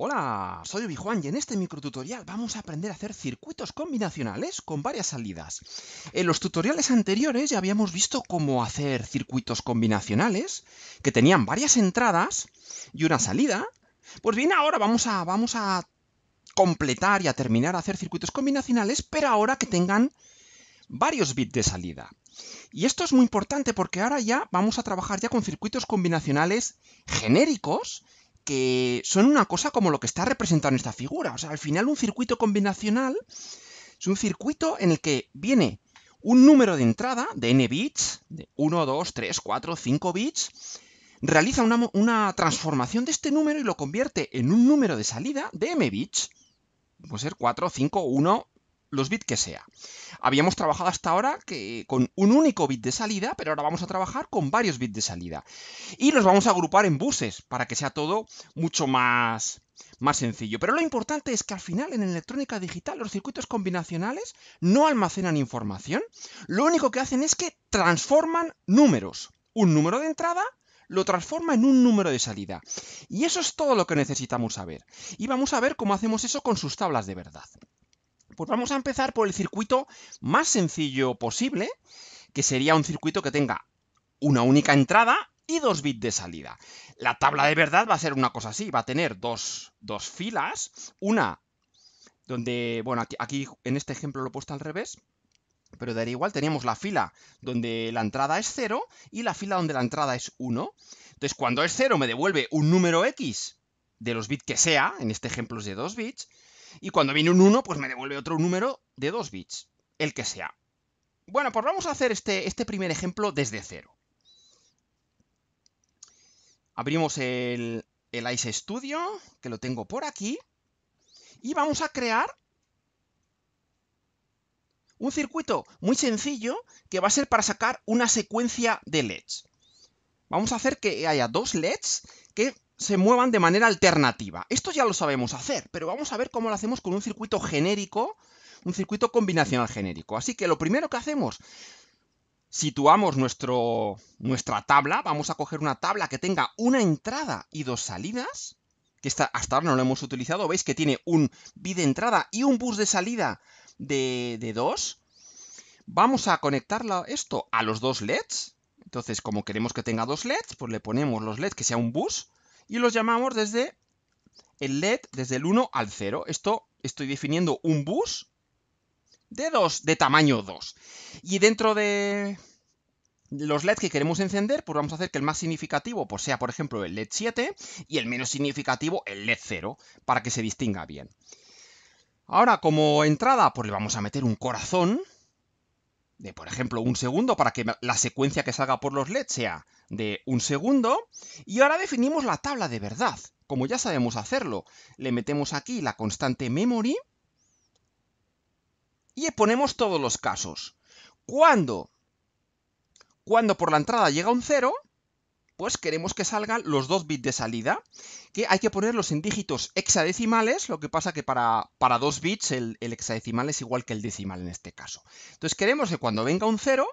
Hola, soy Obi-Juan y en este microtutorial vamos a aprender a hacer circuitos combinacionales con varias salidas. En los tutoriales anteriores ya habíamos visto cómo hacer circuitos combinacionales que tenían varias entradas y una salida. Pues bien, ahora vamos a, vamos a completar y a terminar a hacer circuitos combinacionales, pero ahora que tengan varios bits de salida. Y esto es muy importante porque ahora ya vamos a trabajar ya con circuitos combinacionales genéricos que son una cosa como lo que está representado en esta figura. O sea, al final un circuito combinacional es un circuito en el que viene un número de entrada de n bits, de 1, 2, 3, 4, 5 bits, realiza una, una, transformación de este número y lo convierte en un número de salida de m bits. Puede ser 4, 5, 1, los bits que sea. Habíamos trabajado hasta ahora con un único bit de salida, pero ahora vamos a trabajar con varios bits de salida. Y los vamos a agrupar en buses para que sea todo mucho más, más sencillo. Pero lo importante es que al final en electrónica digital los circuitos combinacionales no almacenan información. Lo único que hacen es que transforman números. Un número de entrada lo transforma en un número de salida. Y eso es todo lo que necesitamos saber. Y vamos a ver cómo hacemos eso con sus tablas de verdad. Pues vamos a empezar por el circuito más sencillo posible, que sería un circuito que tenga una única entrada y dos bits de salida. La tabla de verdad va a ser una cosa así, va a tener dos, filas, una donde, bueno, aquí, aquí en este ejemplo lo he puesto al revés, pero daría igual, teníamos la fila donde la entrada es 0 y la fila donde la entrada es 1. Entonces, cuando es 0 me devuelve un número X de los bits que sea, en este ejemplo es de 2 bits, y cuando viene un 1, pues me devuelve otro número de 2 bits, el que sea. Bueno, pues vamos a hacer este, este primer ejemplo desde cero. Abrimos el, el Ice Studio, que lo tengo por aquí, y vamos a crear un circuito muy sencillo que va a ser para sacar una secuencia de LEDs. Vamos a hacer que haya dos LEDs que se muevan de manera alternativa. Esto ya lo sabemos hacer, pero vamos a ver cómo lo hacemos con un circuito genérico, un circuito combinacional genérico. Así que lo primero que hacemos, situamos nuestro, nuestra tabla, vamos a coger una tabla que tenga una entrada y dos salidas, que hasta ahora no lo hemos utilizado, veis que tiene un bid de entrada y un bus de salida de, de dos. Vamos a conectar esto a los dos LEDs. Entonces, como queremos que tenga dos LEDs, pues le ponemos los LEDs que sea un bus y los llamamos desde el LED, desde el 1 al 0. Esto estoy definiendo un bus de, dos, de tamaño 2. Y dentro de los LEDs que queremos encender, pues vamos a hacer que el más significativo pues sea, por ejemplo, el LED 7 y el menos significativo el LED 0, para que se distinga bien. Ahora, como entrada, pues le vamos a meter un corazón, de, por ejemplo, un segundo para que la secuencia que salga por los LEDs sea de un segundo. Y ahora definimos la tabla de verdad, como ya sabemos hacerlo. Le metemos aquí la constante memory y ponemos todos los casos. Cuando, cuando por la entrada llega un cero, pues queremos que salgan los dos bits de salida, que hay que ponerlos en dígitos hexadecimales, lo que pasa que para, dos bits el, hexadecimal es igual que el decimal en este caso. Entonces queremos que cuando venga un 0,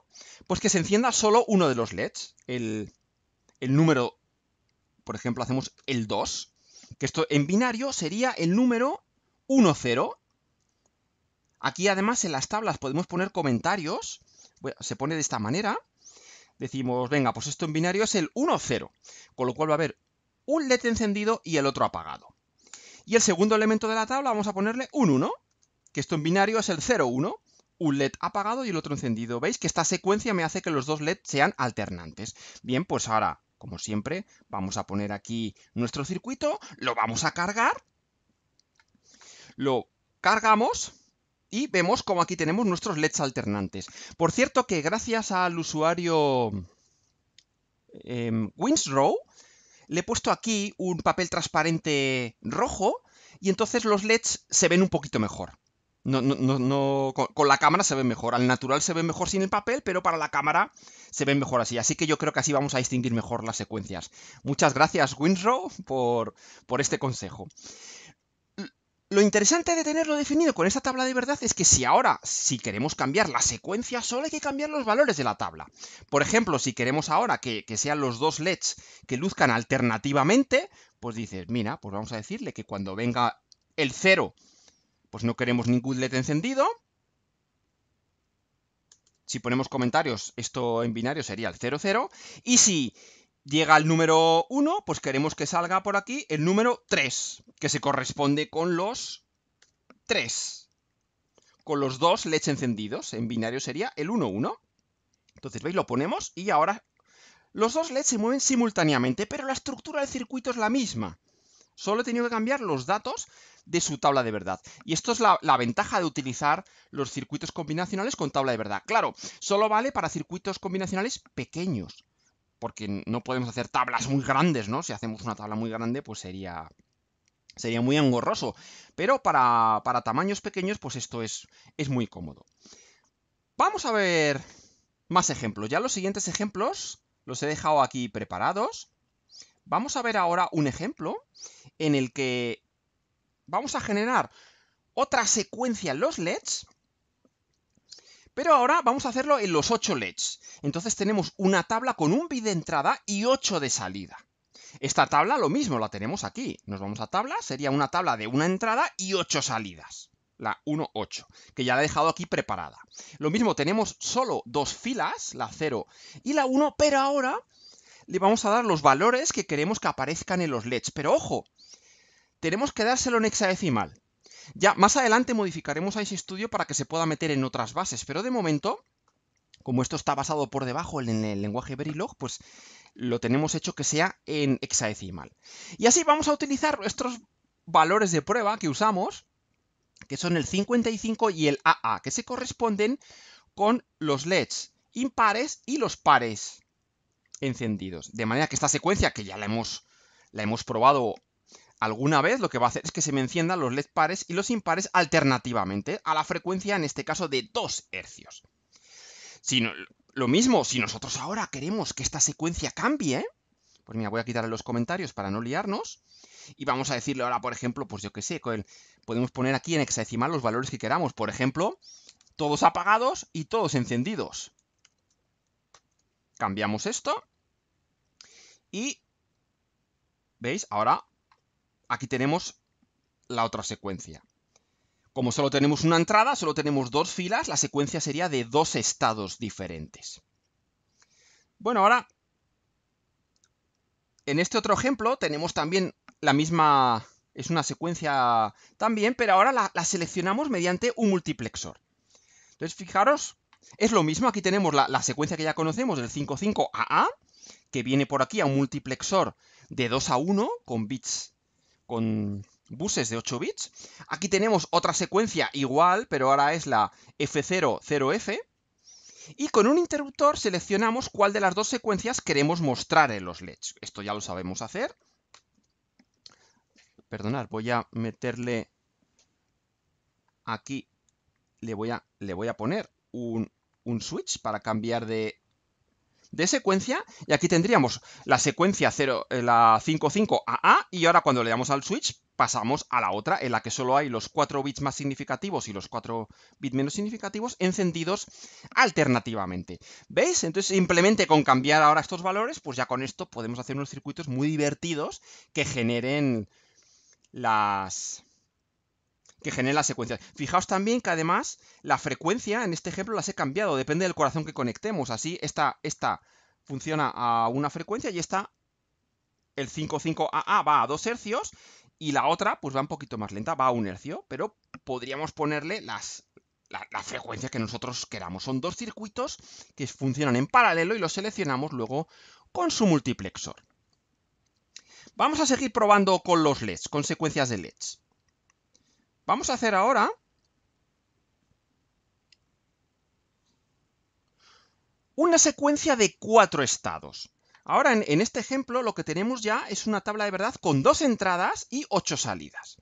pues que se encienda solo uno de los LEDs, el, el número, por ejemplo, hacemos el 2, que esto en binario sería el número 10. Aquí además en las tablas podemos poner comentarios, se pone de esta manera, decimos, venga, pues esto en binario es el 1-0, con lo cual va a haber un LED encendido y el otro apagado. Y el segundo elemento de la tabla vamos a ponerle un 1, que esto en binario es el 0-1, un LED apagado y el otro encendido. ¿Veis que esta secuencia me hace que los dos LED sean alternantes? Bien, pues ahora, como siempre, vamos a poner aquí nuestro circuito, lo vamos a cargar, lo cargamos y vemos como aquí tenemos nuestros LEDs alternantes. Por cierto que gracias al usuario em, Winsrow, le he puesto aquí un papel transparente rojo y entonces los LEDs se ven un poquito mejor. No, con, la cámara se ven mejor. Al natural se ven mejor sin el papel, pero para la cámara se ven mejor así. Así que yo creo que así vamos a distinguir mejor las secuencias. Muchas gracias, Winsrow, por, por este consejo. Lo interesante de tenerlo definido con esta tabla de verdad es que si ahora, si queremos cambiar la secuencia, solo hay que cambiar los valores de la tabla. Por ejemplo, si queremos ahora que, sean los dos LEDs que luzcan alternativamente, pues dices, mira, pues vamos a decirle que cuando venga el 0, pues no queremos ningún LED encendido, si ponemos comentarios, esto en binario sería el 0. Y si llega el número 1, pues queremos que salga por aquí el número 3, que se corresponde con los 3. Con los dos LEDs encendidos, en binario sería el 1, 1. Entonces, ¿veis? Lo ponemos y ahora los dos LEDs se mueven simultáneamente, pero la estructura del circuito es la misma. Solo he tenido que cambiar los datos de su tabla de verdad. Y esto es la, la, ventaja de utilizar los circuitos combinacionales con tabla de verdad. Claro, solo vale para circuitos combinacionales pequeños porque no podemos hacer tablas muy grandes, ¿no? Si hacemos una tabla muy grande, pues sería, sería muy engorroso. Pero para, para tamaños pequeños, pues esto es, es muy cómodo. Vamos a ver más ejemplos. Ya los siguientes ejemplos los he dejado aquí preparados. Vamos a ver ahora un ejemplo en el que vamos a generar otra secuencia en los LEDs pero ahora vamos a hacerlo en los 8 LEDs. Entonces tenemos una tabla con un bit de entrada y 8 de salida. Esta tabla lo mismo, la tenemos aquí. Nos vamos a tabla, sería una tabla de una entrada y 8 salidas. La 1.8, que ya la he dejado aquí preparada. Lo mismo, tenemos solo dos filas, la 0 y la 1, pero ahora le vamos a dar los valores que queremos que aparezcan en los LEDs. Pero ojo, tenemos que dárselo en hexadecimal. Ya más adelante modificaremos a ese estudio para que se pueda meter en otras bases, pero de momento, como esto está basado por debajo en el lenguaje Verilog, pues lo tenemos hecho que sea en hexadecimal. Y así vamos a utilizar nuestros valores de prueba que usamos, que son el 55 y el AA, que se corresponden con los LEDs impares y los pares encendidos. De manera que esta secuencia, que ya la hemos, la hemos probado alguna vez lo que va a hacer es que se me enciendan los LED pares y los impares alternativamente a la frecuencia, en este caso, de 2 hercios. Si lo mismo, si nosotros ahora queremos que esta secuencia cambie, pues mira, voy a quitar los comentarios para no liarnos. Y vamos a decirle ahora, por ejemplo, pues yo qué sé, podemos poner aquí en hexadecimal los valores que queramos. Por ejemplo, todos apagados y todos encendidos. Cambiamos esto. Y, ¿veis? Ahora Aquí tenemos la otra secuencia. Como solo tenemos una entrada, solo tenemos dos filas, la secuencia sería de dos estados diferentes. Bueno, ahora, en este otro ejemplo tenemos también la misma... Es una secuencia también, pero ahora la, seleccionamos mediante un multiplexor. Entonces, fijaros, es lo mismo, aquí tenemos la, secuencia que ya conocemos del 55 A, que viene por aquí a un multiplexor de 2 a 1 con bits con buses de 8 bits. Aquí tenemos otra secuencia igual, pero ahora es la F00F. Y con un interruptor seleccionamos cuál de las dos secuencias queremos mostrar en los LEDs. Esto ya lo sabemos hacer. Perdonad, voy a meterle aquí, le voy a, le voy a poner un switch para cambiar de de secuencia y aquí tendríamos la secuencia 0, eh, la 55AA y ahora cuando le damos al switch pasamos a la otra en la que solo hay los 4 bits más significativos y los 4 bits menos significativos encendidos alternativamente. ¿Veis? Entonces simplemente con cambiar ahora estos valores, pues ya con esto podemos hacer unos circuitos muy divertidos que generen las que genera la secuencias. Fijaos también que además la frecuencia, en este ejemplo, las he cambiado, depende del corazón que conectemos. Así, esta, esta funciona a una frecuencia y esta, el 55AA va a 2 hercios y la otra pues va un poquito más lenta, va a un hercio, pero podríamos ponerle las, la, la, frecuencia que nosotros queramos. Son dos circuitos que funcionan en paralelo y los seleccionamos luego con su multiplexor. Vamos a seguir probando con los LEDs, con secuencias de LEDs. Vamos a hacer ahora una secuencia de cuatro estados. Ahora, en, este ejemplo, lo que tenemos ya es una tabla de verdad con dos entradas y ocho salidas.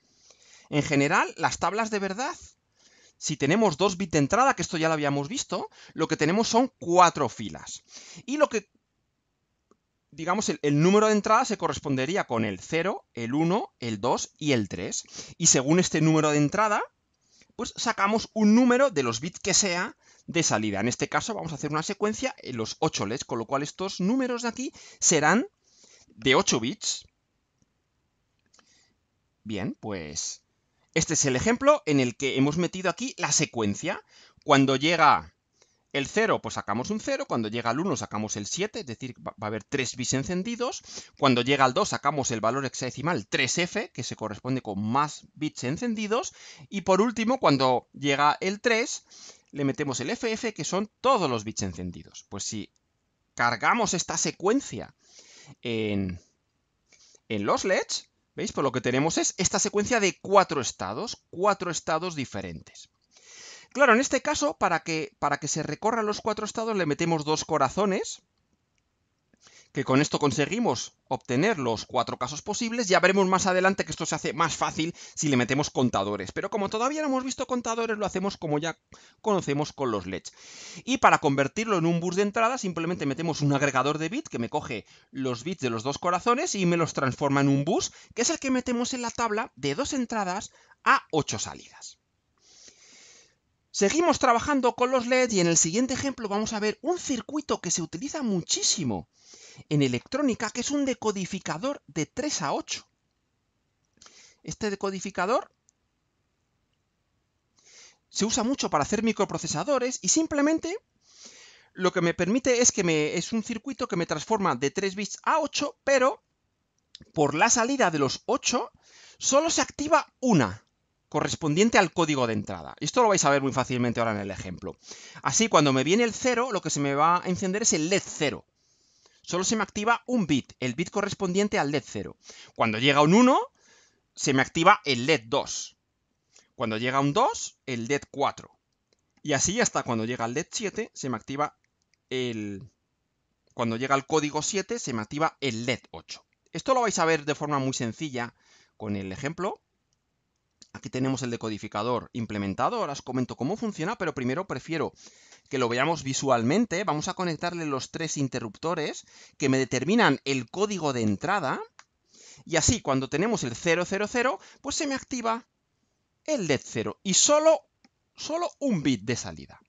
En general, las tablas de verdad, si tenemos dos bits de entrada, que esto ya lo habíamos visto, lo que tenemos son cuatro filas. Y lo que digamos, el, número de entrada se correspondería con el 0, el 1, el 2 y el 3. Y según este número de entrada, pues sacamos un número de los bits que sea de salida. En este caso vamos a hacer una secuencia en los 8 LEDs, con lo cual estos números de aquí serán de 8 bits. Bien, pues este es el ejemplo en el que hemos metido aquí la secuencia. Cuando llega el 0, pues sacamos un 0. Cuando llega al 1, sacamos el 7, es decir, va a haber 3 bits encendidos. Cuando llega al 2, sacamos el valor hexadecimal 3f, que se corresponde con más bits encendidos. Y por último, cuando llega el 3, le metemos el ff, que son todos los bits encendidos. Pues si cargamos esta secuencia en, los LEDs, ¿veis? Por pues lo que tenemos es esta secuencia de cuatro estados, cuatro estados diferentes. Claro, en este caso, para que, para que se recorran los cuatro estados, le metemos dos corazones, que con esto conseguimos obtener los cuatro casos posibles. Ya veremos más adelante que esto se hace más fácil si le metemos contadores. Pero como todavía no hemos visto contadores, lo hacemos como ya conocemos con los LEDs. Y para convertirlo en un bus de entrada, simplemente metemos un agregador de bits, que me coge los bits de los dos corazones y me los transforma en un bus, que es el que metemos en la tabla de dos entradas a ocho salidas. Seguimos trabajando con los LED y en el siguiente ejemplo vamos a ver un circuito que se utiliza muchísimo en electrónica, que es un decodificador de 3 a 8. Este decodificador se usa mucho para hacer microprocesadores y simplemente lo que me permite es que me, es un circuito que me transforma de 3 bits a 8, pero por la salida de los 8 solo se activa una correspondiente al código de entrada. Esto lo vais a ver muy fácilmente ahora en el ejemplo. Así, cuando me viene el 0, lo que se me va a encender es el LED 0. Solo se me activa un bit, el bit correspondiente al LED 0. Cuando llega un 1, se me activa el LED 2. Cuando llega un 2, el LED 4. Y así hasta cuando llega el LED 7, se me activa el... Cuando llega el código 7, se me activa el LED 8. Esto lo vais a ver de forma muy sencilla con el ejemplo, Aquí tenemos el decodificador implementado, ahora os comento cómo funciona, pero primero prefiero que lo veamos visualmente. Vamos a conectarle los tres interruptores que me determinan el código de entrada y así cuando tenemos el 000, pues se me activa el LED 0 y solo, un bit de salida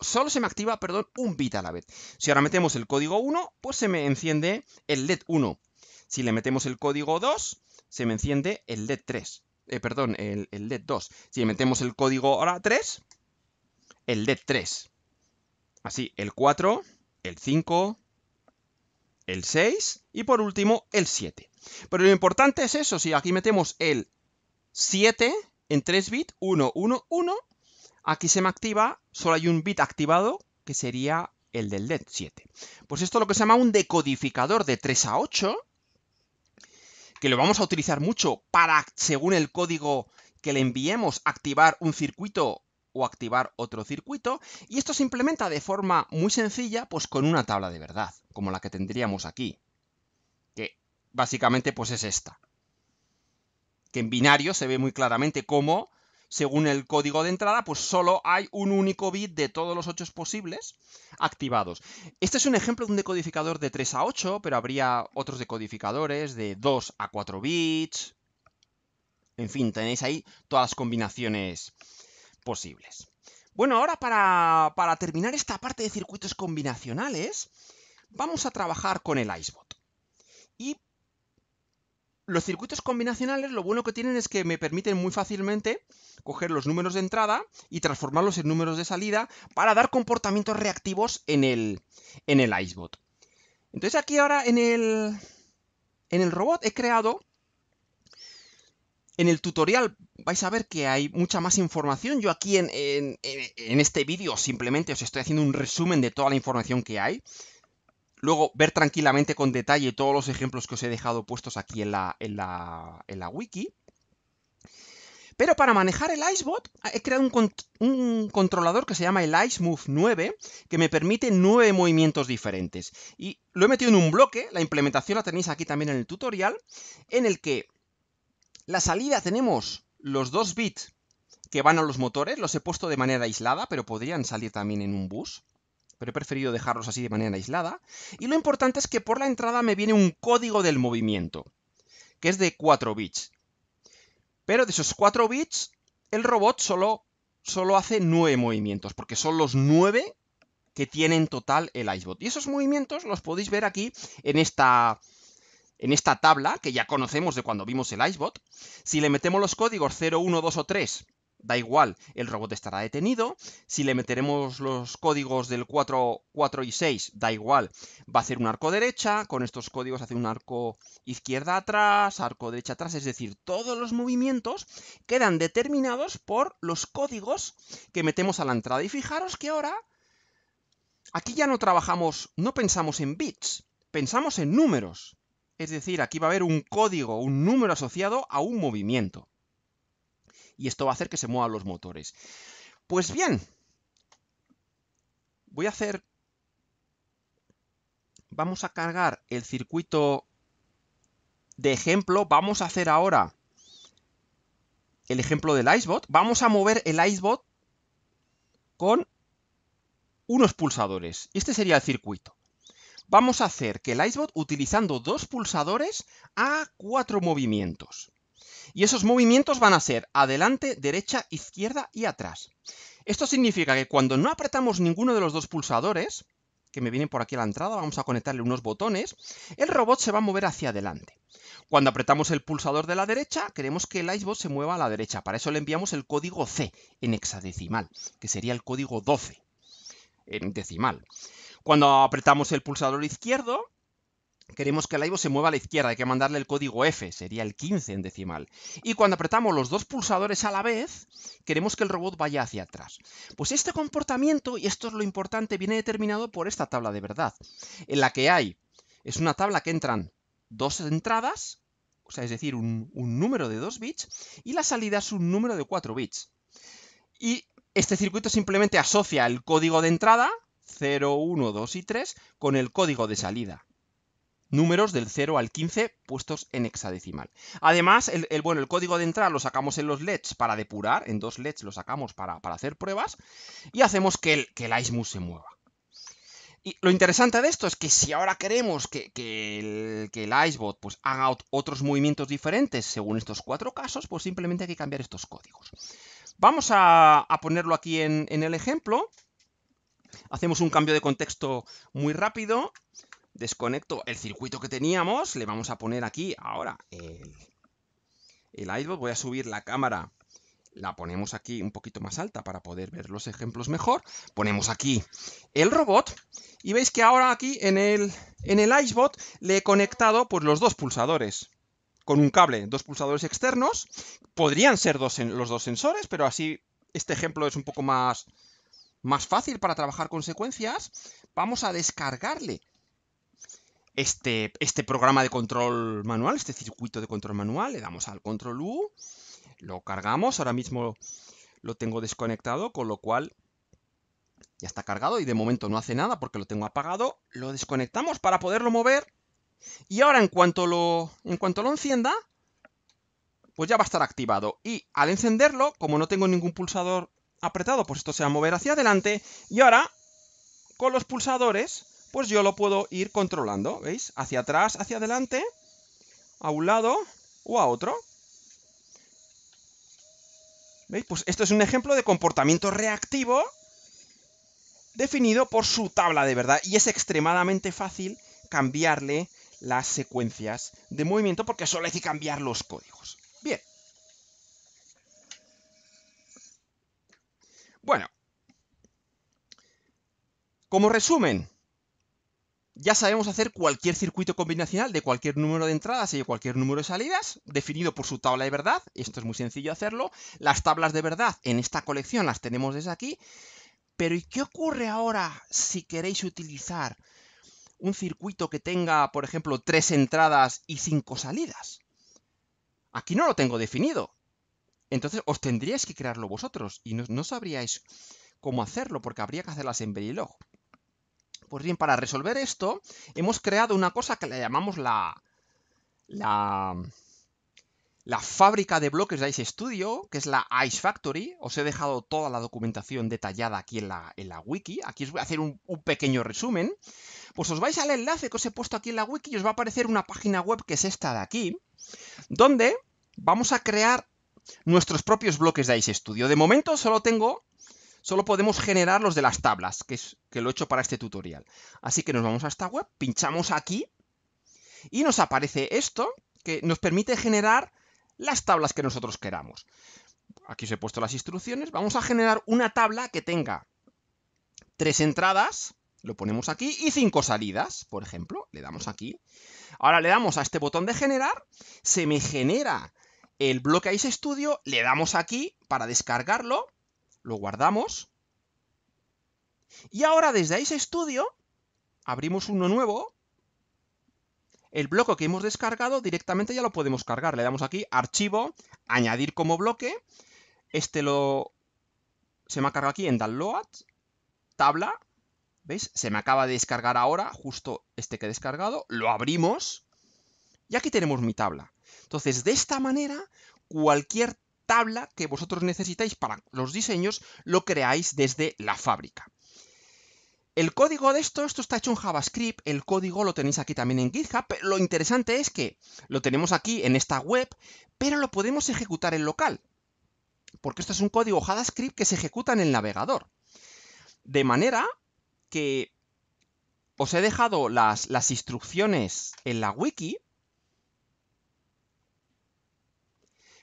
solo se me activa, perdón, un bit a la vez. Si ahora metemos el código 1, pues se me enciende el LED 1. Si le metemos el código 2, se me enciende el LED 3. Eh, perdón, el, el LED 2. Si metemos el código ahora 3, el LED 3. Así, el 4, el 5, el 6 y por último el 7. Pero lo importante es eso, si aquí metemos el 7 en 3 bits, 1, 1, 1, aquí se me activa, solo hay un bit activado que sería el del LED 7. Pues esto es lo que se llama un decodificador de 3 a 8 que lo vamos a utilizar mucho para, según el código que le enviemos, activar un circuito o activar otro circuito, y esto se implementa de forma muy sencilla, pues con una tabla de verdad, como la que tendríamos aquí, que básicamente pues es esta, que en binario se ve muy claramente cómo según el código de entrada, pues solo hay un único bit de todos los 8 posibles activados. Este es un ejemplo de un decodificador de 3 a 8, pero habría otros decodificadores de 2 a 4 bits. En fin, tenéis ahí todas las combinaciones posibles. Bueno, ahora para, terminar esta parte de circuitos combinacionales, vamos a trabajar con el Icebot. Y los circuitos combinacionales lo bueno que tienen es que me permiten muy fácilmente coger los números de entrada y transformarlos en números de salida para dar comportamientos reactivos en el, en el Icebot. Entonces aquí ahora en el, en el robot he creado en el tutorial vais a ver que hay mucha más información. Yo aquí en, en, en este vídeo simplemente os estoy haciendo un resumen de toda la información que hay. Luego, ver tranquilamente con detalle todos los ejemplos que os he dejado puestos aquí en la, wiki. Pero para manejar el Icebot eh, he creado un, un, controlador que se llama el IceMove 9, que me permite nueve movimientos diferentes. Y lo he metido en un bloque, la implementación la tenéis aquí también en el tutorial, en el que la salida tenemos los dos bits que van a los motores, los he puesto de manera aislada, pero podrían salir también en un bus pero he preferido dejarlos así de manera aislada. Y lo importante es que por la entrada me viene un código del movimiento, que es de 4 bits. Pero de esos 4 bits, el robot solo, solo hace 9 movimientos, porque son los 9 que tiene en total el Icebot. Y esos movimientos los podéis ver aquí en esta, en esta tabla, que ya conocemos de cuando vimos el Icebot. Si le metemos los códigos 0, 1, 2 o 3 da igual, el robot estará detenido. Si le meteremos los códigos del 4, 4 y 6, da igual, va a hacer un arco derecha, con estos códigos hace un arco izquierda atrás, arco derecha atrás, es decir, todos los movimientos quedan determinados por los códigos que metemos a la entrada. Y fijaros que ahora, aquí ya no trabajamos, no pensamos en bits, pensamos en números. Es decir, aquí va a haber un código, un número asociado a un movimiento y esto va a hacer que se muevan los motores. Pues bien, voy a hacer... Vamos a cargar el circuito de ejemplo. Vamos a hacer ahora el ejemplo del Icebot. Vamos a mover el Icebot con unos pulsadores. Este sería el circuito. Vamos a hacer que el Icebot, utilizando dos pulsadores, haga cuatro movimientos. Y esos movimientos van a ser adelante, derecha, izquierda y atrás. Esto significa que cuando no apretamos ninguno de los dos pulsadores, que me vienen por aquí a la entrada, vamos a conectarle unos botones, el robot se va a mover hacia adelante. Cuando apretamos el pulsador de la derecha, queremos que el Icebot se mueva a la derecha. Para eso le enviamos el código C en hexadecimal, que sería el código 12 en decimal. Cuando apretamos el pulsador izquierdo, queremos que el IVO se mueva a la izquierda, hay que mandarle el código F, sería el 15 en decimal. Y cuando apretamos los dos pulsadores a la vez, queremos que el robot vaya hacia atrás. Pues este comportamiento, y esto es lo importante, viene determinado por esta tabla de verdad, en la que hay, es una tabla que entran dos entradas, o sea, es decir, un, un número de 2 bits, y la salida es un número de 4 bits. Y este circuito simplemente asocia el código de entrada, 0, 1, 2 y 3, con el código de salida números del 0 al 15 puestos en hexadecimal. Además, el, bueno, el código de entrada lo sacamos en los LEDs para depurar, en dos LEDs lo sacamos para, hacer pruebas y hacemos que el, que se mueva. Y lo interesante de esto es que si ahora queremos que, el, que el Icebot pues, haga otros movimientos diferentes según estos cuatro casos, pues simplemente hay que cambiar estos códigos. Vamos a, ponerlo aquí en, en el ejemplo. Hacemos un cambio de contexto muy rápido desconecto el circuito que teníamos, le vamos a poner aquí ahora el, el iBot, voy a subir la cámara, la ponemos aquí un poquito más alta para poder ver los ejemplos mejor, ponemos aquí el robot y veis que ahora aquí en el, en el Icebot le he conectado pues, los dos pulsadores con un cable, dos pulsadores externos, podrían ser los dos sensores, pero así este ejemplo es un poco más, más fácil para trabajar con secuencias, vamos a descargarle este, este, programa de control manual, este circuito de control manual, le damos al control U, lo cargamos, ahora mismo lo tengo desconectado, con lo cual ya está cargado y de momento no hace nada porque lo tengo apagado, lo desconectamos para poderlo mover y ahora en cuanto lo, en cuanto lo encienda, pues ya va a estar activado y al encenderlo, como no tengo ningún pulsador apretado, pues esto se va a mover hacia adelante y ahora con los pulsadores pues yo lo puedo ir controlando, ¿veis? Hacia atrás, hacia adelante, a un lado o a otro. ¿Veis? Pues esto es un ejemplo de comportamiento reactivo definido por su tabla de verdad y es extremadamente fácil cambiarle las secuencias de movimiento porque solo hay que cambiar los códigos. Bien. Bueno. Como resumen, ya sabemos hacer cualquier circuito combinacional de cualquier número de entradas y de cualquier número de salidas, definido por su tabla de verdad. Esto es muy sencillo hacerlo. Las tablas de verdad en esta colección las tenemos desde aquí. Pero ¿y qué ocurre ahora si queréis utilizar un circuito que tenga, por ejemplo, tres entradas y cinco salidas? Aquí no lo tengo definido. Entonces os tendríais que crearlo vosotros y no, sabríais cómo hacerlo porque habría que hacerlas en Verilog. Pues bien, para resolver esto, hemos creado una cosa que le llamamos la, la, la fábrica de bloques de Ice Studio, que es la Ice Factory. Os he dejado toda la documentación detallada aquí en la, wiki. Aquí os voy a hacer un, un, pequeño resumen. Pues os vais al enlace que os he puesto aquí en la wiki y os va a aparecer una página web que es esta de aquí, donde vamos a crear nuestros propios bloques de Ice Studio. De momento solo tengo Solo podemos generar los de las tablas, que es que lo he hecho para este tutorial. Así que nos vamos a esta web, pinchamos aquí y nos aparece esto que nos permite generar las tablas que nosotros queramos. Aquí os he puesto las instrucciones. Vamos a generar una tabla que tenga tres entradas, lo ponemos aquí, y cinco salidas, por ejemplo. Le damos aquí. Ahora le damos a este botón de generar, se me genera el bloque Ice Studio, le damos aquí para descargarlo lo guardamos. Y ahora desde Ice Studio abrimos uno nuevo. El bloque que hemos descargado directamente ya lo podemos cargar. Le damos aquí archivo, añadir como bloque. Este lo se me ha cargado aquí en download, tabla. ¿Veis? Se me acaba de descargar ahora, justo este que he descargado. Lo abrimos. Y aquí tenemos mi tabla. Entonces, de esta manera, cualquier tabla que vosotros necesitáis para los diseños lo creáis desde la fábrica. El código de esto, esto está hecho en JavaScript, el código lo tenéis aquí también en GitHub, lo interesante es que lo tenemos aquí en esta web, pero lo podemos ejecutar en local, porque esto es un código JavaScript que se ejecuta en el navegador. De manera que os he dejado las, las instrucciones en la wiki,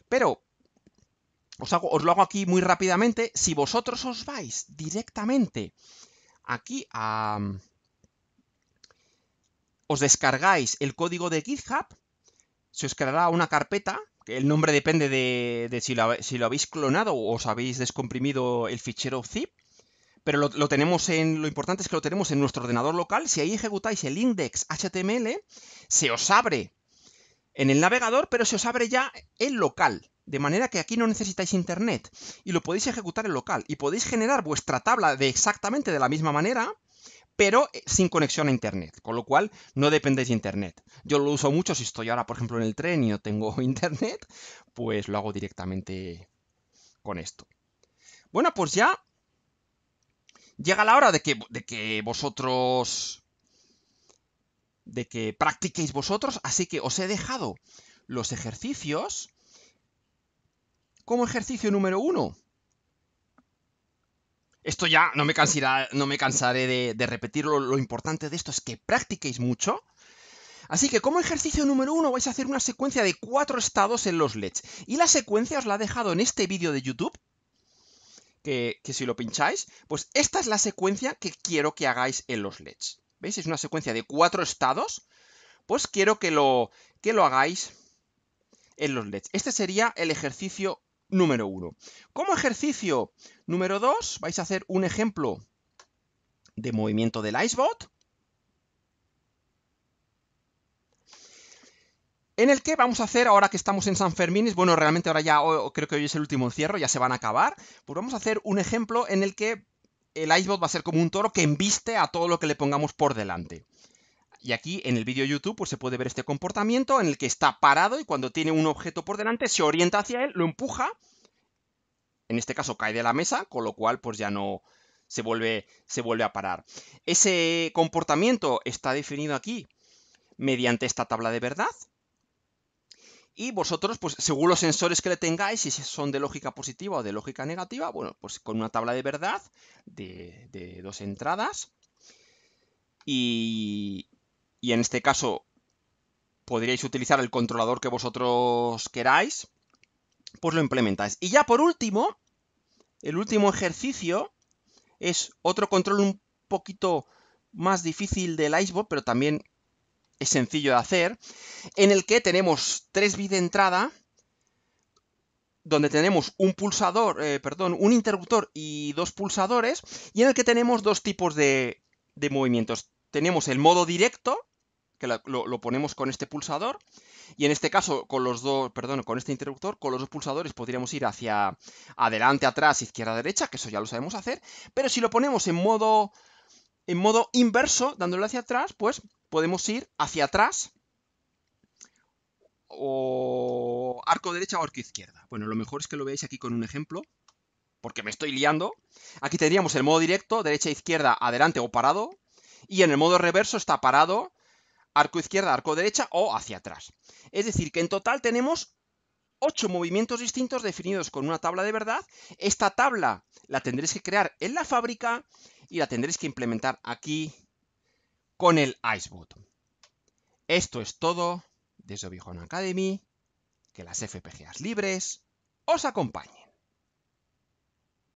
pero os, hago, lo hago aquí muy rápidamente. Si vosotros os vais directamente aquí a... Os descargáis el código de GitHub, se os creará una carpeta, el nombre depende de, si, lo, habéis clonado o os habéis descomprimido el fichero zip, pero lo, tenemos en, lo importante es que lo tenemos en nuestro ordenador local. Si ahí ejecutáis el index se os abre en el navegador, pero se os abre ya el local. De manera que aquí no necesitáis internet y lo podéis ejecutar en local y podéis generar vuestra tabla de exactamente de la misma manera, pero eh, sin conexión a internet, con lo cual no dependéis de internet. Yo lo uso mucho si estoy ahora, por ejemplo, en el tren y no tengo internet, pues lo hago directamente con esto. Bueno, pues ya llega la hora de que, de que vosotros de que practiquéis vosotros, así que os he dejado los ejercicios como ejercicio número uno. Esto ya no me, no me cansaré de, repetirlo. Lo importante de esto es que practiquéis mucho. Así que como ejercicio número uno vais a hacer una secuencia de cuatro estados en los LEDs. Y la secuencia os la he dejado en este vídeo de YouTube. Que, si lo pincháis, pues esta es la secuencia que quiero que hagáis en los LEDs. ¿Veis? Es una secuencia de cuatro estados. Pues quiero que lo, que lo hagáis en los LEDs. Este sería el ejercicio número uno. Como ejercicio número 2 vais a hacer un ejemplo de movimiento del Icebot, en el que vamos a hacer, ahora que estamos en San Fermín, bueno, realmente ahora ya creo que hoy es el último encierro, ya se van a acabar, pues vamos a hacer un ejemplo en el que el Icebot va a ser como un toro que embiste a todo lo que le pongamos por delante. Y aquí en el vídeo YouTube pues, se puede ver este comportamiento en el que está parado y cuando tiene un objeto por delante se orienta hacia él, lo empuja, en este caso cae de la mesa, con lo cual pues ya no se vuelve, se vuelve a parar. Ese comportamiento está definido aquí mediante esta tabla de verdad, y vosotros, pues según los sensores que le tengáis, si son de lógica positiva o de lógica negativa, bueno, pues con una tabla de verdad de, de dos entradas. Y, y en este caso podríais utilizar el controlador que vosotros queráis, pues lo implementáis. Y ya por último, el último ejercicio es otro control un poquito más difícil del Icebox, pero también es sencillo de hacer, en el que tenemos tres bits de entrada, donde tenemos un pulsador, eh, perdón, un interruptor y dos pulsadores, y en el que tenemos dos tipos de, de movimientos. Tenemos el modo directo, que lo, lo, ponemos con este pulsador y en este caso con los dos, perdón, con este interruptor, con los dos pulsadores podríamos ir hacia adelante, atrás, izquierda, derecha, que eso ya lo sabemos hacer, pero si lo ponemos en modo en modo inverso, dándole hacia atrás, pues podemos ir hacia atrás o arco derecha o arco izquierda. Bueno, lo mejor es que lo veáis aquí con un ejemplo, porque me estoy liando. Aquí tendríamos el modo directo, derecha, izquierda, adelante o parado, y en el modo reverso está parado, arco izquierda, arco derecha o hacia atrás. Es decir, que en total tenemos ocho movimientos distintos definidos con una tabla de verdad. Esta tabla la tendréis que crear en la fábrica y la tendréis que implementar aquí con el Iceboot. Esto es todo desde Obijon Academy. Que las FPGAs libres os acompañen.